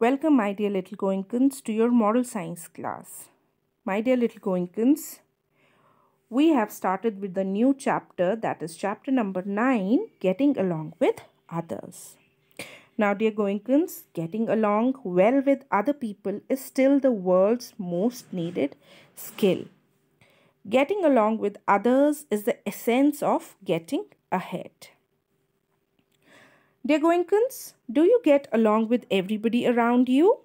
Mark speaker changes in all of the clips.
Speaker 1: Welcome, my dear little Goinkins, to your moral science class. My dear little Goinkins, we have started with the new chapter that is chapter number 9 Getting Along with Others. Now, dear Goinkins, getting along well with other people is still the world's most needed skill. Getting along with others is the essence of getting ahead. Dear Goinkins, do you get along with everybody around you?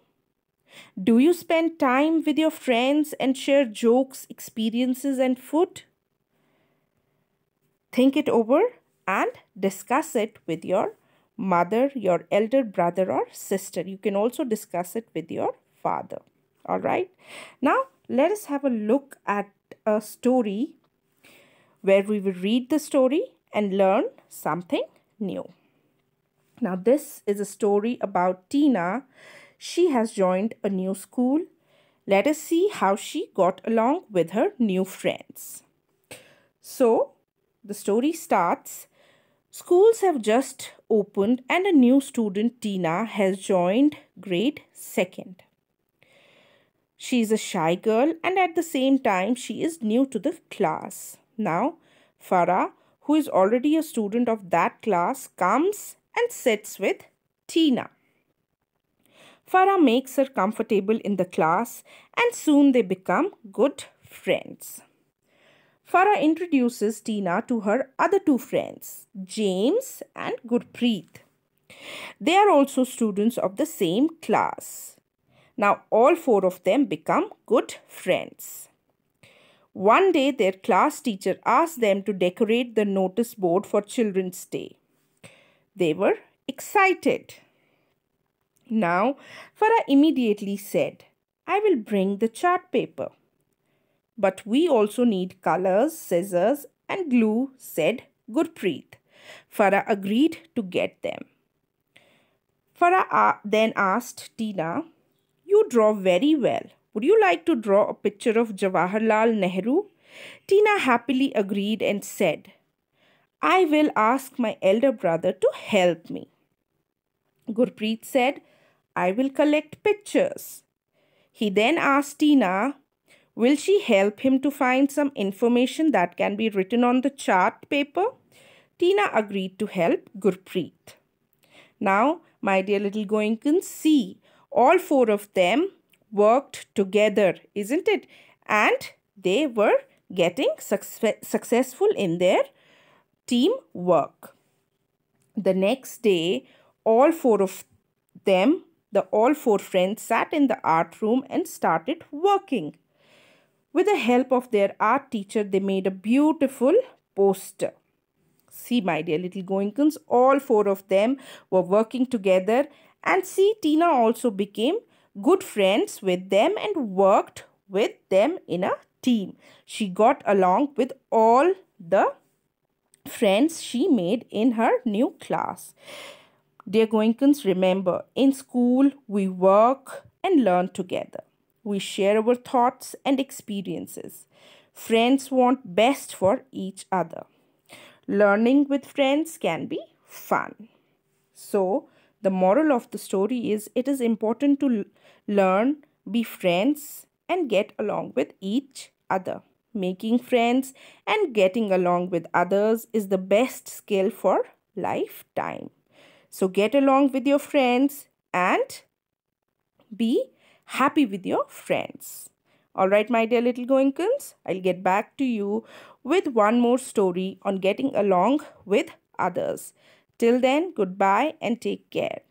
Speaker 1: Do you spend time with your friends and share jokes, experiences, and food? Think it over and discuss it with your mother, your elder brother, or sister. You can also discuss it with your father. All right. Now, let us have a look at a story where we will read the story and learn something new. Now, this is a story about Tina. She has joined a new school. Let us see how she got along with her new friends. So, the story starts. Schools have just opened and a new student, Tina, has joined grade 2nd. She is a shy girl and at the same time she is new to the class. Now, Farah, who is already a student of that class, comes and sits with Tina. Farah makes her comfortable in the class and soon they become good friends. Farah introduces Tina to her other two friends, James and Gurpreet. They are also students of the same class. Now all four of them become good friends. One day their class teacher asks them to decorate the notice board for Children's Day. They were excited. Now, Farah immediately said, I will bring the chart paper. But we also need colors, scissors and glue, said Gurpreet. Farah agreed to get them. Farah then asked Tina, You draw very well. Would you like to draw a picture of Jawaharlal Nehru? Tina happily agreed and said, I will ask my elder brother to help me. Gurpreet said, I will collect pictures. He then asked Tina, will she help him to find some information that can be written on the chart paper? Tina agreed to help Gurpreet. Now, my dear little Goinkins, see, all four of them worked together, isn't it? And they were getting success successful in their teamwork. The next day, all four of them, the all four friends sat in the art room and started working. With the help of their art teacher, they made a beautiful poster. See, my dear little Goinkins, all four of them were working together and see, Tina also became good friends with them and worked with them in a team. She got along with all the friends she made in her new class. Dear Goinkins, remember, in school we work and learn together. We share our thoughts and experiences. Friends want best for each other. Learning with friends can be fun. So, the moral of the story is it is important to learn, be friends, and get along with each other. Making friends and getting along with others is the best skill for lifetime. So get along with your friends and be happy with your friends. Alright, my dear little goinkins, I'll get back to you with one more story on getting along with others. Till then, goodbye and take care.